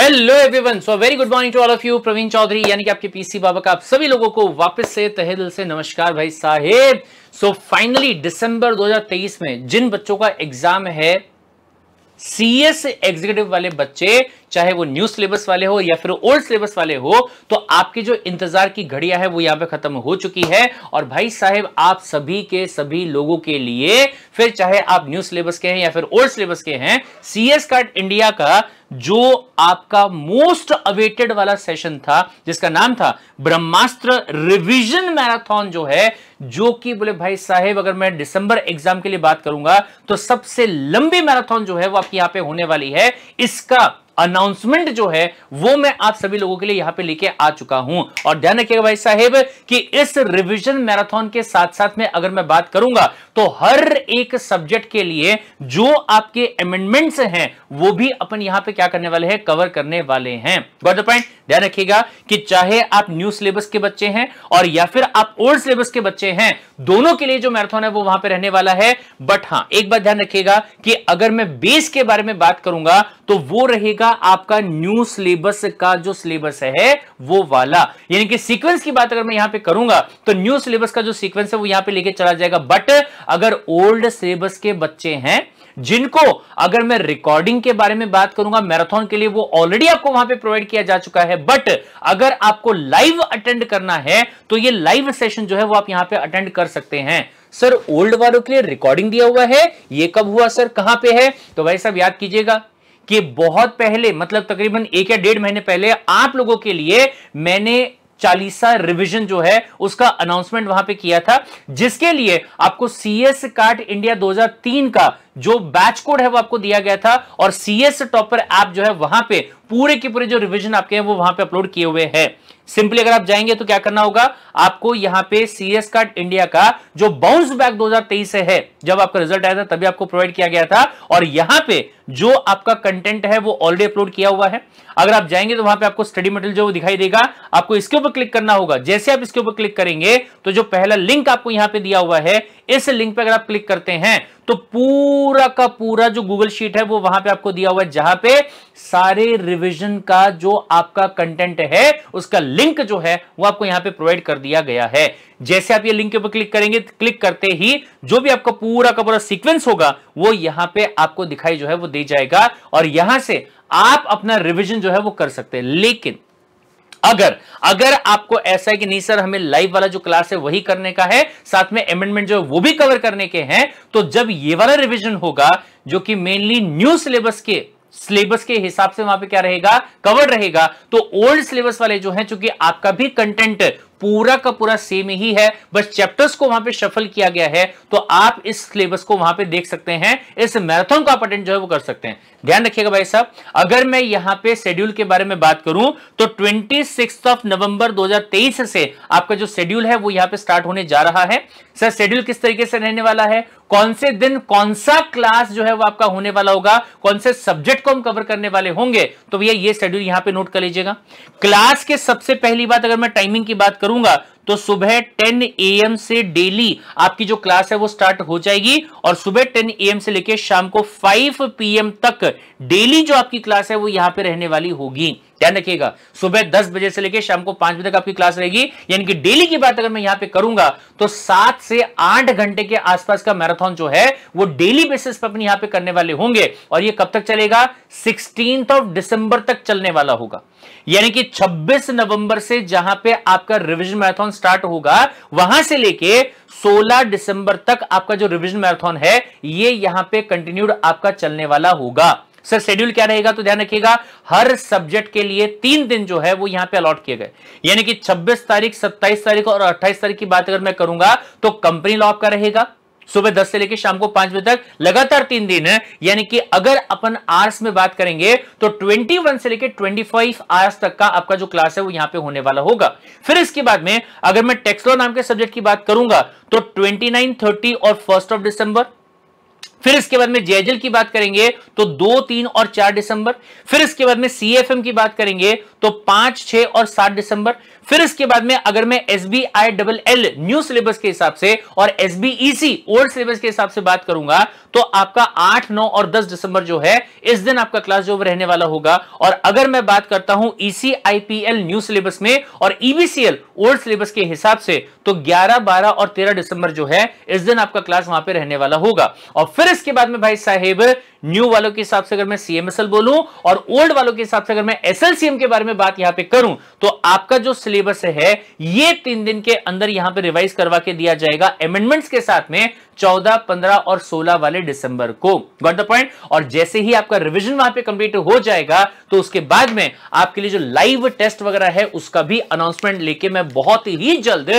hello everyone so very good morning to all of you Praveen Chaudhary यानी कि आपके PC बाबा का आप सभी लोगों को वापस से तहे दिल से नमस्कार भाई साहेब सो फाइनली दिसंबर 2023 में जिन बच्चों का एग्जाम है सीएस एग्जीक्यूटिव वाले बच्चे चाहे वो न्यू सिलेबस वाले हो या फिर ओल्ड सिलेबस वाले हो तो आपके जो इंतजार की घड़िया है वो यहां पे खत्म हो चुकी है और भाई साहब आप सभी के सभी लोगों के लिए फिर चाहे आप न्यू सिलेबस के हैं या फिर ओल्ड सिलेबस के हैं सीएस कार्ड इंडिया का जो आपका मोस्ट अवेटेड वाला सेशन था जिसका नाम था ब्रह्मास्त्र रिवीजन मैराथन जो है जो कि बोले भाई साहेब अगर मैं दिसंबर एग्जाम के लिए बात करूंगा तो सबसे लंबी मैराथन जो है वो आपकी यहां पे होने वाली है इसका अनाउंसमेंट जो है वो मैं आप सभी लोगों के लिए यहां पे लेके आ चुका हूं और ध्यान रखिएगा भाई साहेब कि इस रिवीजन मैराथन के साथ साथ में अगर मैं बात करूंगा तो हर एक सब्जेक्ट के लिए जो आपके अमेंडमेंट्स हैं वो भी अपन यहां पे क्या करने वाले हैं कवर करने वाले हैं गॉट पॉइंट ध्यान रखिएगा कि चाहे आप न्यू सिलेबस के बच्चे हैं और या फिर आप ओल्ड सिलेबस के बच्चे हैं दोनों के लिए जो मैराथन है वो वहां पे रहने वाला है बट हां एक बात ध्यान रखिएगा कि अगर मैं बेस के बारे में बात करूंगा तो वो रहेगा आपका न्यू सिलेबस का जो सिलेबस है वो वाला यानी कि सीक्वेंस की बात अगर मैं यहां पे करूंगा तो न्यू सिलेबस का जो सीक्वेंस है वो यहां पे लेके चला जाएगा बट अगर ओल्ड सिलेबस के बच्चे हैं जिनको अगर मैं रिकॉर्डिंग के बारे में बात करूंगा मैराथन के लिए वो ऑलरेडी आपको वहां पे प्रोवाइड किया जा चुका है बट अगर आपको लाइव अटेंड करना है तो ये लाइव सेशन जो है वो आप यहां पे अटेंड कर सकते हैं सर ओल्ड वालों के लिए रिकॉर्डिंग दिया हुआ है ये कब हुआ सर कहां पे है तो भाई साहब याद कीजिएगा कि बहुत पहले मतलब तकरीबन एक या डेढ़ महीने पहले आप लोगों के लिए मैंने चालीसा रिवीजन जो है उसका अनाउंसमेंट वहां पे किया था जिसके लिए आपको सीएस कार्ड इंडिया 2003 का जो बैच कोड है वो आपको दिया गया था और सीएस टॉपर ऐप जो है वहां पे पूरे के पूरे जो रिवीजन आपके हैं वो वहां पे अपलोड किए हुए हैं सिंपली अगर आप जाएंगे तो क्या करना होगा आपको यहां पे सीएस कार्ड इंडिया का जो बाउंस बैक 2023 से है जब आपका रिजल्ट आया था तभी आपको प्रोवाइड किया गया था और यहां पे जो आपका कंटेंट है वो ऑलरेडी अपलोड किया हुआ है अगर आप जाएंगे तो वहां पे आपको स्टडी मटेरियल जो दिखाई देगा आपको इसके ऊपर क्लिक करना होगा जैसे आप इसके ऊपर क्लिक करेंगे तो जो पहला लिंक आपको यहां पे दिया हुआ है इस लिंक पे अगर आप क्लिक करते हैं तो पूरा का पूरा जो गूगल शीट है वो वहां पे आपको दिया हुआ है जहां पे सारे रिवीजन का जो आपका कंटेंट है उसका लिंक जो है वो आपको यहां पे प्रोवाइड कर दिया गया है जैसे आप ये लिंक के ऊपर क्लिक करेंगे क्लिक करते ही जो भी आपका पूरा का पूरा सीक्वेंस होगा वो यहां पे आपको दिखाई जो है वो दे दी जाएगा और यहां से आप अपना रिविजन जो है वो कर सकते हैं लेकिन अगर अगर आपको ऐसा है कि नहीं सर हमें लाइव वाला जो क्लास है वही करने का है साथ में अमेंडमेंट जो है वो भी कवर करने के हैं तो जब ये वाला रिवीजन होगा जो कि मेनली न्यू सिलेबस के सिलेबस के हिसाब से वहां पे क्या रहेगा कवर रहेगा तो ओल्ड सिलेबस वाले जो हैं चूंकि आपका भी कंटेंट पूरा का पूरा सेम ही है बस चैप्टर्स को वहां पे शफल किया गया है तो आप इस सिलेबस को वहां पे देख सकते हैं इस मैराथन को आप अटेंड जो है वो कर सकते हैं ध्यान रखिएगा भाई साहब अगर मैं यहां पे शेड्यूल के बारे में बात करूं तो ट्वेंटी ऑफ नवंबर 2023 से आपका जो शेड्यूल है वो यहां पे स्टार्ट होने जा रहा है सर शेड्यूल किस तरीके से रहने वाला है कौन से दिन कौन सा क्लास जो है वो आपका होने वाला होगा कौन से सब्जेक्ट को हम कवर करने वाले होंगे तो भैया ये शेड्यूल यहां पे नोट कर लीजिएगा क्लास के सबसे पहली बात अगर मैं टाइमिंग की बात करूं 中个。तो सुबह 10 एम से डेली आपकी जो क्लास है वो स्टार्ट हो जाएगी और सुबह 10 एम से लेकर शाम को 5 पीएम तक डेली जो आपकी क्लास है वो यहां पे रहने वाली होगी ध्यान रखिएगा सुबह 10 बजे से लेकर शाम को 5 बजे तक आपकी क्लास रहेगी यानी कि डेली की बात अगर मैं यहां पे करूंगा तो 7 से 8 घंटे के आसपास का मैराथन जो है वो डेली बेसिस पर अपने यहां पे करने वाले होंगे और ये कब तक चलेगा सिक्सटीन ऑफ दिसंबर तक चलने वाला होगा यानी कि 26 नवंबर से जहां पे आपका रिविजन मैराथन मैराथन स्टार्ट होगा वहां से लेके 16 दिसंबर तक आपका जो रिविजन मैराथन है ये यहां पे कंटिन्यूड आपका चलने वाला होगा सर शेड्यूल क्या रहेगा तो ध्यान रखिएगा हर सब्जेक्ट के लिए तीन दिन जो है वो यहां पे अलॉट किए गए यानी कि 26 तारीख 27 तारीख और 28 तारीख की बात अगर मैं करूंगा तो कंपनी लॉ आपका रहेगा सुबह दस से लेकर शाम को पांच बजे तक लगातार तीन दिन है यानी कि अगर अपन आर्स में बात करेंगे तो 21 से लेकर 25 आर्स तक का आपका जो क्लास है वो यहां पे होने वाला होगा फिर इसके बाद में अगर मैं टेक्सलॉ नाम के सब्जेक्ट की बात करूंगा तो 29, 30 और फर्स्ट ऑफ दिसंबर फिर इसके बाद में जेजल की बात करेंगे तो दो तीन और चार दिसंबर फिर इसके बाद में सी की बात करेंगे तो पांच छह और सात दिसंबर फिर इसके बाद में अगर मैं S B I double L new syllabus के हिसाब से और एस बीईसी ओल्ड सिलेबस के हिसाब से बात करूंगा तो आपका आठ नौ और दस दिसंबर जो है इस दिन आपका क्लास जो रहने वाला होगा और अगर मैं बात करता हूं ईसीआईपीएल न्यू सिलेबस में और ईबीसीएल ओल्ड सिलेबस के हिसाब से तो ग्यारह बारह और तेरह दिसंबर जो है इस दिन आपका क्लास वहां पर रहने वाला होगा और फिर इसके बाद में भाई साहेब न्यू वालों के हिसाब से अगर मैं सीएमएसएल बोलूं और ओल्ड वालों के हिसाब से अगर मैं एसएलसीएम के बारे में बात यहां पे करूं तो आपका जो सिलेबस है ये तीन दिन के अंदर यहां पे रिवाइज करवा के दिया जाएगा अमेंडमेंट्स के साथ में 14, 15 और 16 वाले दिसंबर को गॉट द पॉइंट और जैसे ही आपका रिविजन वहां पर कंप्लीट हो जाएगा तो उसके बाद में आपके लिए जो लाइव टेस्ट वगैरह है उसका भी अनाउंसमेंट लेके मैं बहुत ही जल्द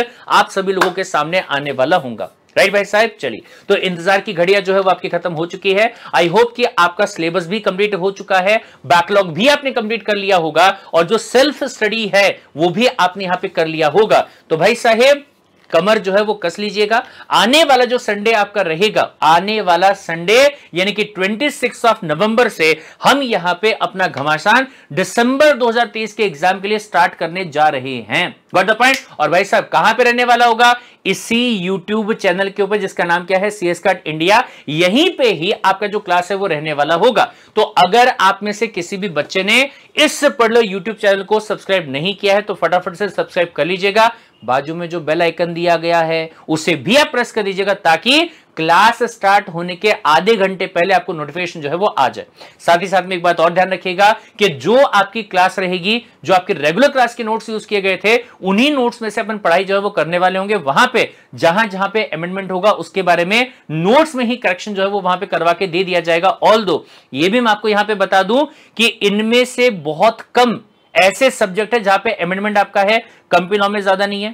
आप सभी लोगों के सामने आने वाला हूंगा राइट भाई साहब चलिए तो इंतजार की घड़िया जो है वो आपकी खत्म हो चुकी है आई होप कि आपका सिलेबस भी कंप्लीट हो चुका है बैकलॉग भी आपने कंप्लीट कर लिया होगा और जो सेल्फ स्टडी है वो भी आपने यहां पे कर लिया होगा तो भाई साहब कमर जो है वो कस लीजिएगा आने वाला जो संडे आपका रहेगा आने वाला संडे यानी कि 26 ऑफ नवंबर से हम यहां पे अपना घमासान दिसंबर 2023 के एग्जाम के लिए स्टार्ट करने जा रहे हैं गॉट द पॉइंट और भाई साहब कहां पे रहने वाला होगा इसी YouTube चैनल के ऊपर जिसका नाम क्या है सीएस कार्ड इंडिया यहीं पे ही आपका जो क्लास है वो रहने वाला होगा तो अगर आप में से किसी भी बच्चे ने इस पढ़ लो यूट्यूब चैनल को सब्सक्राइब नहीं किया है तो फटाफट से सब्सक्राइब कर लीजिएगा बाजू में जो बेल आइकन दिया गया है उसे भी आप प्रेस कर दीजिएगा ताकि क्लास स्टार्ट होने के आधे घंटे पहले आपको नोटिफिकेशन जो है वो आ जाए साथ ही साथ में एक बात और ध्यान रखिएगा कि जो आपकी क्लास रहेगी जो आपके रेगुलर क्लास के नोट्स यूज किए गए थे उन्हीं नोट्स में से अपन पढ़ाई जो है वो करने वाले होंगे वहां पे जहां जहां पे अमेंडमेंट होगा उसके बारे में नोट्स में ही करेक्शन जो है वो वहां पे करवा के दे दिया जाएगा ऑल दो ये भी मैं आपको यहां पर बता दूं कि इनमें से बहुत कम ऐसे सब्जेक्ट है जहां पे अमेंडमेंट आपका है कंपनी लॉ में ज्यादा नहीं है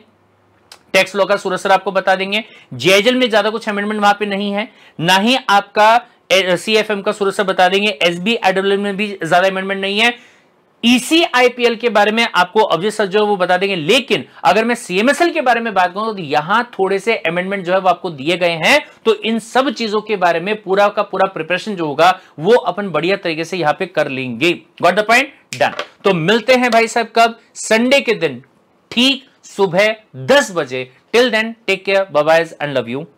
टैक्स लॉ का सूरज सर आपको बता देंगे जेएजल में ज्यादा कुछ अमेंडमेंट वहां पे नहीं है ना ही आपका सी एफ एम का सूरज सर बता देंगे एसबी में भी ज्यादा अमेंडमेंट नहीं है आईपीएल e के बारे में आपको अब्जय सर जो है वो बता देंगे लेकिन अगर मैं सीएमएसएल के बारे में बात करूं तो यहां थोड़े से अमेंडमेंट जो है वो आपको दिए गए हैं तो इन सब चीजों के बारे में पूरा का पूरा प्रिपरेशन जो होगा वो अपन बढ़िया तरीके से यहां पे कर लेंगे गॉट द पॉइंट डन तो मिलते हैं भाई साहब कब संडे के दिन ठीक सुबह दस बजे till then take care bye and love you